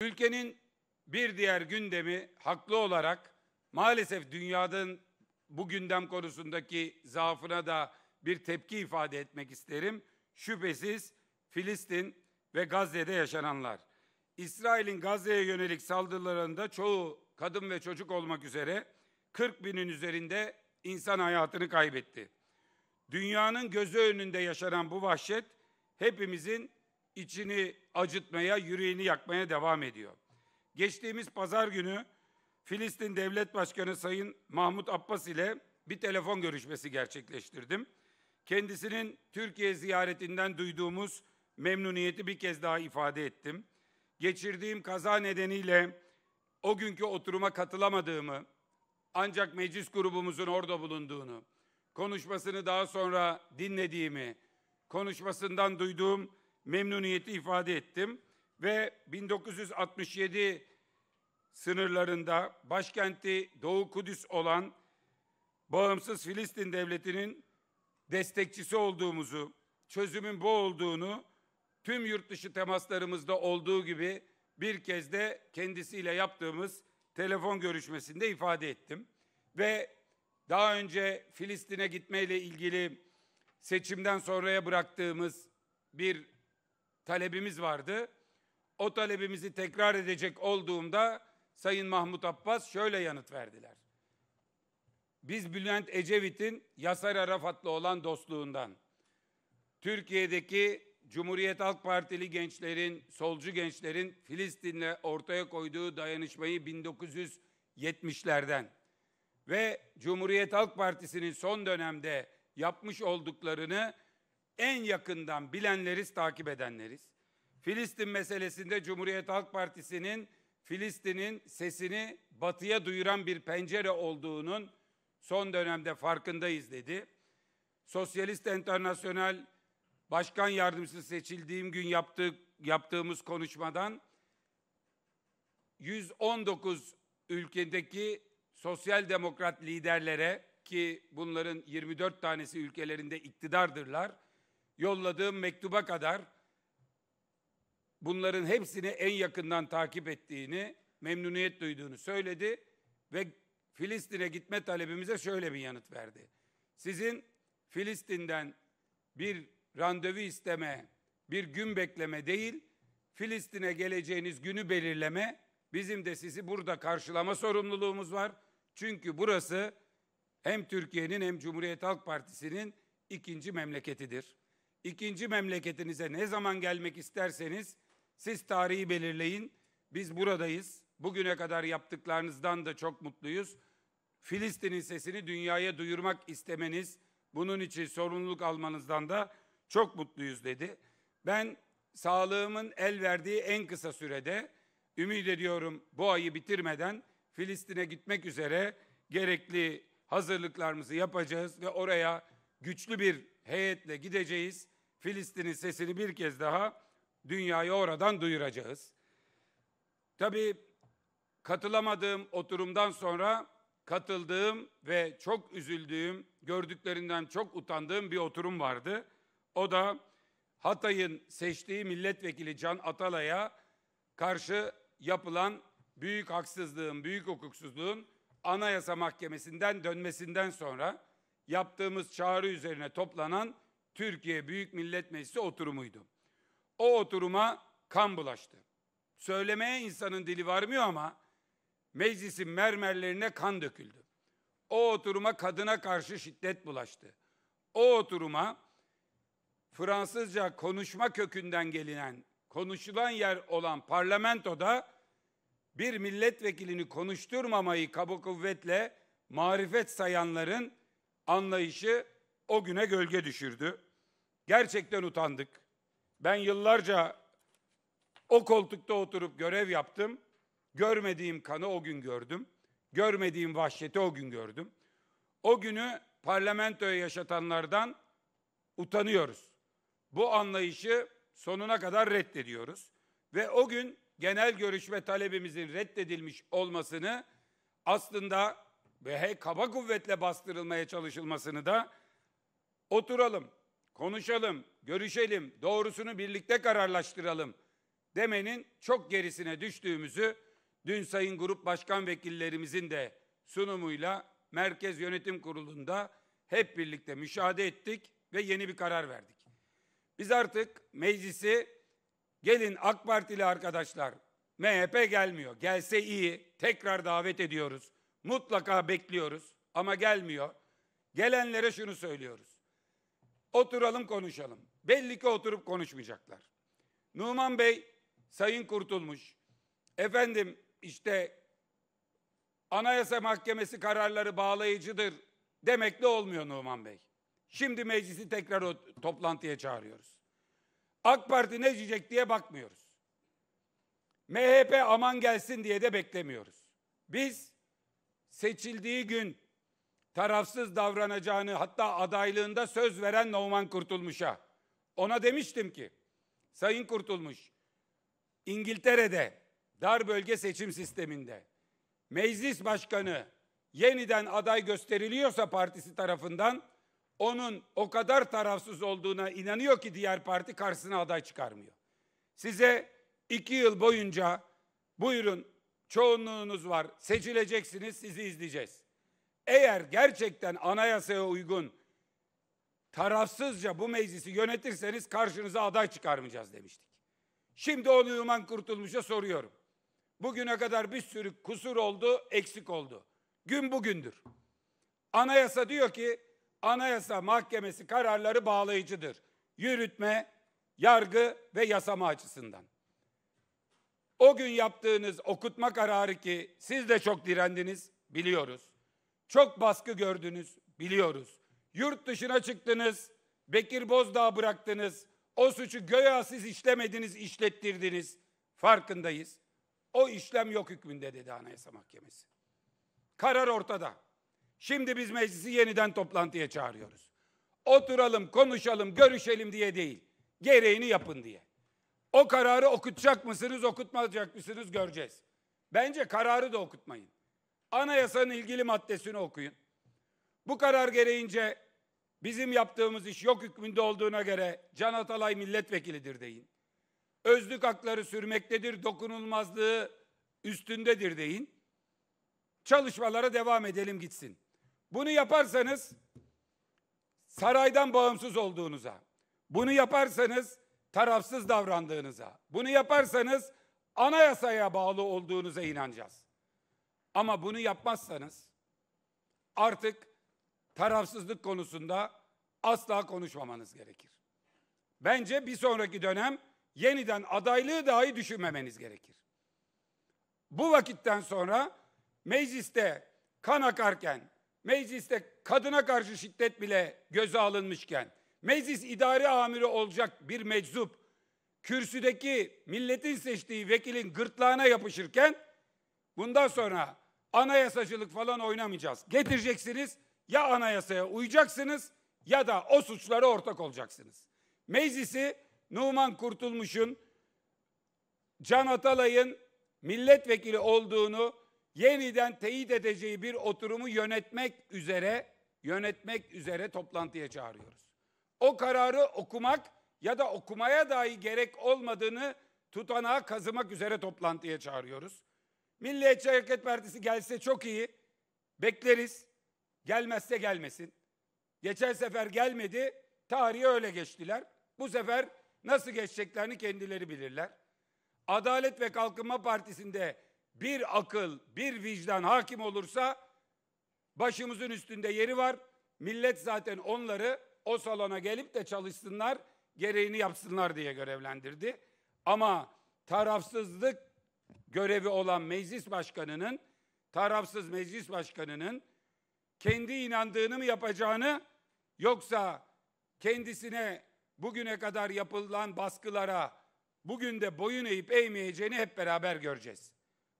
Ülkenin bir diğer gündemi haklı olarak maalesef dünyanın bu gündem konusundaki zaafına da bir tepki ifade etmek isterim. Şüphesiz Filistin ve Gazze'de yaşananlar. İsrail'in Gazze'ye yönelik saldırılarında çoğu kadın ve çocuk olmak üzere 40 binin üzerinde insan hayatını kaybetti. Dünyanın gözü önünde yaşanan bu vahşet hepimizin içini acıtmaya, yüreğini yakmaya devam ediyor. Geçtiğimiz pazar günü Filistin Devlet Başkanı Sayın Mahmut Abbas ile bir telefon görüşmesi gerçekleştirdim. Kendisinin Türkiye ziyaretinden duyduğumuz memnuniyeti bir kez daha ifade ettim. Geçirdiğim kaza nedeniyle o günkü oturuma katılamadığımı, ancak meclis grubumuzun orada bulunduğunu, konuşmasını daha sonra dinlediğimi, konuşmasından duyduğum memnuniyeti ifade ettim ve 1967 sınırlarında başkenti Doğu Kudüs olan bağımsız Filistin devletinin destekçisi olduğumuzu, çözümün bu olduğunu tüm yurt dışı temaslarımızda olduğu gibi bir kez de kendisiyle yaptığımız telefon görüşmesinde ifade ettim. Ve daha önce Filistin'e gitmeyle ilgili seçimden sonraya bıraktığımız bir talebimiz vardı. O talebimizi tekrar edecek olduğumda Sayın Mahmut Abbas şöyle yanıt verdiler. Biz Bülent Ecevit'in Yasar Arafat'la olan dostluğundan, Türkiye'deki Cumhuriyet Halk Partili gençlerin, solcu gençlerin Filistin'le ortaya koyduğu dayanışmayı 1970'lerden ve Cumhuriyet Halk Partisi'nin son dönemde yapmış olduklarını en yakından bilenleriz, takip edenleriz. Filistin meselesinde Cumhuriyet Halk Partisi'nin Filistin'in sesini batıya duyuran bir pencere olduğunun son dönemde farkındayız dedi. Sosyalist Enternasyonel Başkan Yardımcısı seçildiğim gün yaptık, yaptığımız konuşmadan 119 ülkedeki sosyal demokrat liderlere ki bunların 24 tanesi ülkelerinde iktidardırlar yolladığım mektuba kadar bunların hepsini en yakından takip ettiğini, memnuniyet duyduğunu söyledi ve Filistin'e gitme talebimize şöyle bir yanıt verdi. Sizin Filistin'den bir randevu isteme, bir gün bekleme değil, Filistin'e geleceğiniz günü belirleme, bizim de sizi burada karşılama sorumluluğumuz var. Çünkü burası hem Türkiye'nin hem Cumhuriyet Halk Partisi'nin ikinci memleketidir ikinci memleketinize ne zaman gelmek isterseniz siz tarihi belirleyin. Biz buradayız. Bugüne kadar yaptıklarınızdan da çok mutluyuz. Filistin'in sesini dünyaya duyurmak istemeniz, bunun için sorumluluk almanızdan da çok mutluyuz dedi. Ben sağlığımın el verdiği en kısa sürede ümit ediyorum bu ayı bitirmeden Filistin'e gitmek üzere gerekli hazırlıklarımızı yapacağız ve oraya güçlü bir heyetle gideceğiz. Filistin'in sesini bir kez daha dünyaya oradan duyuracağız. Tabii katılamadığım oturumdan sonra katıldığım ve çok üzüldüğüm, gördüklerinden çok utandığım bir oturum vardı. O da Hatay'ın seçtiği milletvekili Can Atalay'a karşı yapılan büyük haksızlığın, büyük hukuksuzluğun Anayasa Mahkemesi'nden dönmesinden sonra yaptığımız çağrı üzerine toplanan Türkiye Büyük Millet Meclisi oturumuydu. O oturuma kan bulaştı. Söylemeye insanın dili varmıyor ama meclisin mermerlerine kan döküldü. O oturuma kadına karşı şiddet bulaştı. O oturuma Fransızca konuşma kökünden gelinen, konuşulan yer olan parlamentoda bir milletvekilini konuşturmamayı kabuk kuvvetle marifet sayanların anlayışı o güne gölge düşürdü. Gerçekten utandık. Ben yıllarca o koltukta oturup görev yaptım. Görmediğim kanı o gün gördüm. Görmediğim vahşeti o gün gördüm. O günü parlamentoya yaşatanlardan utanıyoruz. Bu anlayışı sonuna kadar reddediyoruz. Ve o gün genel görüşme talebimizin reddedilmiş olmasını aslında ve hey kaba kuvvetle bastırılmaya çalışılmasını da oturalım, konuşalım, görüşelim, doğrusunu birlikte kararlaştıralım demenin çok gerisine düştüğümüzü dün sayın grup başkan vekillerimizin de sunumuyla Merkez Yönetim Kurulu'nda hep birlikte müşahede ettik ve yeni bir karar verdik. Biz artık meclisi gelin AK Partili arkadaşlar MHP gelmiyor. Gelse iyi. Tekrar davet ediyoruz. Mutlaka bekliyoruz ama gelmiyor. Gelenlere şunu söylüyoruz. Oturalım konuşalım. Belli ki oturup konuşmayacaklar. Numan Bey, Sayın Kurtulmuş, efendim işte Anayasa Mahkemesi kararları bağlayıcıdır demekle olmuyor Numan Bey. Şimdi meclisi tekrar o toplantıya çağırıyoruz. AK Parti ne diyecek diye bakmıyoruz. MHP aman gelsin diye de beklemiyoruz. Biz seçildiği gün tarafsız davranacağını hatta adaylığında söz veren Norman Kurtulmuş'a ona demiştim ki Sayın Kurtulmuş İngiltere'de dar bölge seçim sisteminde meclis başkanı yeniden aday gösteriliyorsa partisi tarafından onun o kadar tarafsız olduğuna inanıyor ki diğer parti karşısına aday çıkarmıyor. Size iki yıl boyunca buyurun çoğunluğunuz var. Seçileceksiniz, sizi izleyeceğiz. Eğer gerçekten anayasaya uygun tarafsızca bu meclisi yönetirseniz karşınıza aday çıkarmayacağız demiştik. Şimdi onu Yuman Kurtulmuş'a soruyorum. Bugüne kadar bir sürü kusur oldu, eksik oldu. Gün bugündür. Anayasa diyor ki, Anayasa Mahkemesi kararları bağlayıcıdır. Yürütme, yargı ve yasama açısından. O gün yaptığınız okutma kararı ki siz de çok direndiniz biliyoruz. Çok baskı gördünüz biliyoruz. Yurt dışına çıktınız, Bekir Bozdağ bıraktınız. O suçu göya siz işlemediniz, işlettirdiniz. Farkındayız. O işlem yok hükmünde dedi Anayasa Mahkemesi. Karar ortada. Şimdi biz meclisi yeniden toplantıya çağırıyoruz. Oturalım, konuşalım, görüşelim diye değil. Gereğini yapın diye. O kararı okutacak mısınız, okutmayacak mısınız göreceğiz. Bence kararı da okutmayın. Anayasanın ilgili maddesini okuyun. Bu karar gereğince bizim yaptığımız iş yok hükmünde olduğuna göre Can Atalay milletvekilidir deyin. Özlük hakları sürmektedir, dokunulmazlığı üstündedir deyin. Çalışmalara devam edelim gitsin. Bunu yaparsanız saraydan bağımsız olduğunuza, bunu yaparsanız tarafsız davrandığınıza, bunu yaparsanız anayasaya bağlı olduğunuza inanacağız. Ama bunu yapmazsanız artık tarafsızlık konusunda asla konuşmamanız gerekir. Bence bir sonraki dönem yeniden adaylığı dahi düşünmemeniz gerekir. Bu vakitten sonra mecliste kan akarken, mecliste kadına karşı şiddet bile göze alınmışken, meclis idari amiri olacak bir meczup kürsüdeki milletin seçtiği vekilin gırtlağına yapışırken bundan sonra anayasacılık falan oynamayacağız. Getireceksiniz ya anayasaya uyacaksınız ya da o suçlara ortak olacaksınız. Meclisi Numan Kurtulmuş'un Can Atalay'ın milletvekili olduğunu yeniden teyit edeceği bir oturumu yönetmek üzere yönetmek üzere toplantıya çağırıyoruz o kararı okumak ya da okumaya dahi gerek olmadığını tutanağa kazımak üzere toplantıya çağırıyoruz. Milliyetçi Hareket Partisi gelse çok iyi. Bekleriz. Gelmezse gelmesin. Geçen sefer gelmedi. tarihi öyle geçtiler. Bu sefer nasıl geçeceklerini kendileri bilirler. Adalet ve Kalkınma Partisi'nde bir akıl, bir vicdan hakim olursa başımızın üstünde yeri var. Millet zaten onları o salona gelip de çalışsınlar, gereğini yapsınlar diye görevlendirdi. Ama tarafsızlık görevi olan meclis başkanının, tarafsız meclis başkanının kendi inandığını mı yapacağını yoksa kendisine bugüne kadar yapılan baskılara bugün de boyun eğip eğmeyeceğini hep beraber göreceğiz.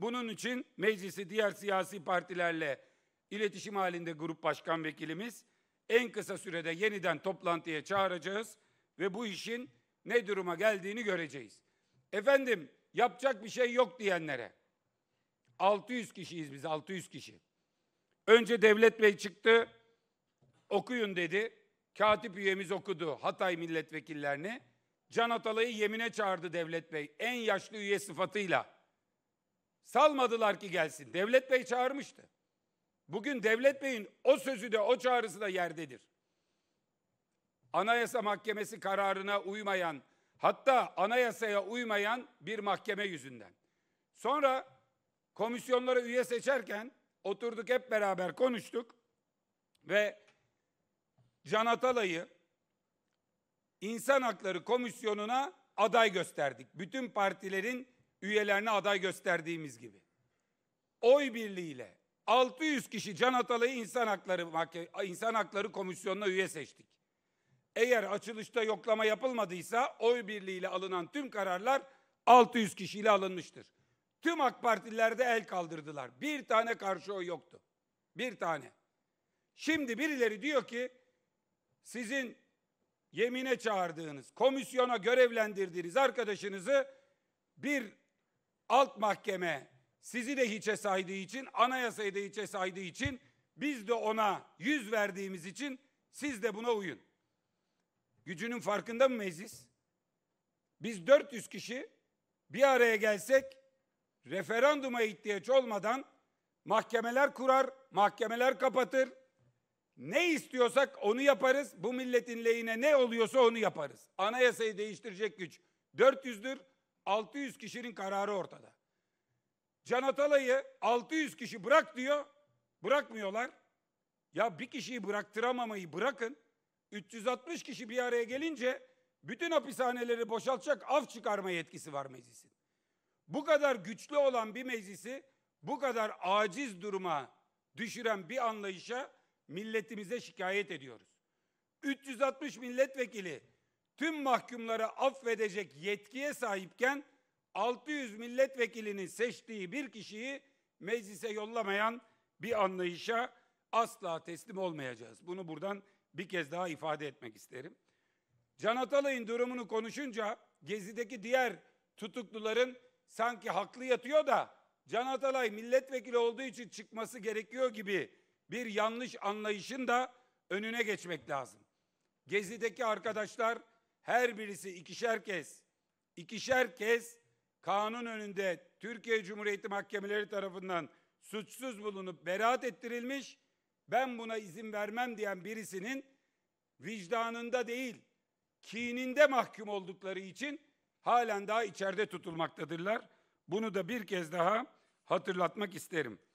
Bunun için meclisi diğer siyasi partilerle iletişim halinde grup başkan vekilimiz en kısa sürede yeniden toplantıya çağıracağız ve bu işin ne duruma geldiğini göreceğiz. Efendim yapacak bir şey yok diyenlere 600 kişiyiz biz 600 kişi. Önce Devlet Bey çıktı okuyun dedi. Katip üyemiz okudu Hatay milletvekillerini. Can Atalay'ı yemine çağırdı Devlet Bey en yaşlı üye sıfatıyla. Salmadılar ki gelsin. Devlet Bey çağırmıştı. Bugün Devlet Bey'in o sözü de o çağrısı da yerdedir. Anayasa Mahkemesi kararına uymayan, hatta anayasaya uymayan bir mahkeme yüzünden. Sonra komisyonlara üye seçerken oturduk hep beraber konuştuk ve Can Atalay'ı İnsan Hakları Komisyonu'na aday gösterdik. Bütün partilerin üyelerine aday gösterdiğimiz gibi. Oy birliğiyle 600 kişi Can Atalay'ı İnsan Hakları İnsan Hakları Komisyonu'na üye seçtik. Eğer açılışta yoklama yapılmadıysa oy birliğiyle alınan tüm kararlar 600 kişiyle alınmıştır. Tüm AK Partililer de el kaldırdılar. Bir tane karşı oy yoktu. Bir tane. Şimdi birileri diyor ki sizin yemine çağırdığınız, komisyona görevlendirdiğiniz arkadaşınızı bir alt mahkeme sizi de hiçe saydığı için, anayasayı da hiçe saydığı için, biz de ona yüz verdiğimiz için siz de buna uyun. Gücünün farkında mı meclis? Biz 400 kişi bir araya gelsek referanduma ihtiyaç olmadan mahkemeler kurar, mahkemeler kapatır. Ne istiyorsak onu yaparız. Bu milletin lehine ne oluyorsa onu yaparız. Anayasayı değiştirecek güç 400'dür. 600 kişinin kararı ortada. Can Atalay'ı 600 kişi bırak diyor. Bırakmıyorlar. Ya bir kişiyi bıraktıramamayı bırakın. 360 kişi bir araya gelince bütün hapishaneleri boşaltacak af çıkarma yetkisi var meclisin. Bu kadar güçlü olan bir meclisi bu kadar aciz duruma düşüren bir anlayışa milletimize şikayet ediyoruz. 360 milletvekili tüm mahkumları affedecek yetkiye sahipken 600 milletvekilinin seçtiği bir kişiyi meclise yollamayan bir anlayışa asla teslim olmayacağız. Bunu buradan bir kez daha ifade etmek isterim. Can Atalay'ın durumunu konuşunca Gezi'deki diğer tutukluların sanki haklı yatıyor da Can Atalay milletvekili olduğu için çıkması gerekiyor gibi bir yanlış anlayışın da önüne geçmek lazım. Gezi'deki arkadaşlar her birisi ikişer kez, ikişer kez kanun önünde Türkiye Cumhuriyeti mahkemeleri tarafından suçsuz bulunup beraat ettirilmiş, ben buna izin vermem diyen birisinin vicdanında değil, kininde mahkum oldukları için halen daha içeride tutulmaktadırlar. Bunu da bir kez daha hatırlatmak isterim.